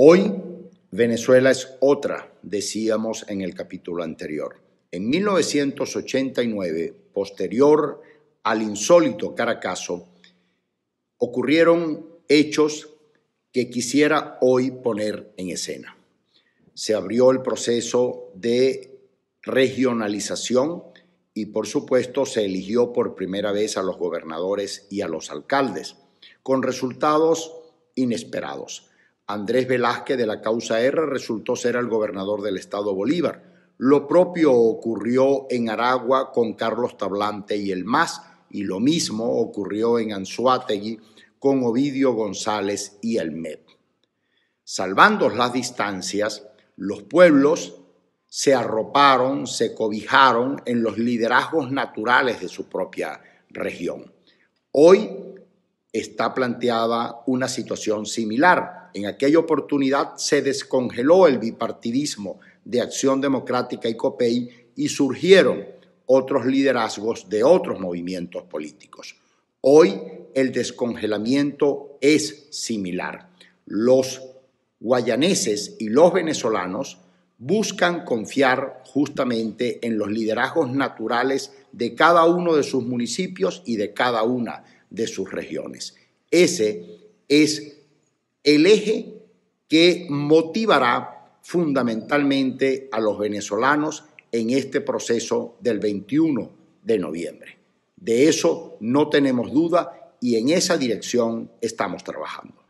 Hoy Venezuela es otra, decíamos en el capítulo anterior. En 1989, posterior al insólito Caracaso, ocurrieron hechos que quisiera hoy poner en escena. Se abrió el proceso de regionalización y por supuesto se eligió por primera vez a los gobernadores y a los alcaldes, con resultados inesperados. Andrés Velázquez de la causa R resultó ser el gobernador del estado Bolívar. Lo propio ocurrió en Aragua con Carlos Tablante y el MAS, y lo mismo ocurrió en Anzuategui con Ovidio González y el MED. Salvando las distancias, los pueblos se arroparon, se cobijaron en los liderazgos naturales de su propia región. Hoy está planteada una situación similar. En aquella oportunidad se descongeló el bipartidismo de Acción Democrática y COPEI y surgieron otros liderazgos de otros movimientos políticos. Hoy el descongelamiento es similar. Los guayaneses y los venezolanos buscan confiar justamente en los liderazgos naturales de cada uno de sus municipios y de cada una de sus regiones. Ese es el eje que motivará fundamentalmente a los venezolanos en este proceso del 21 de noviembre. De eso no tenemos duda y en esa dirección estamos trabajando.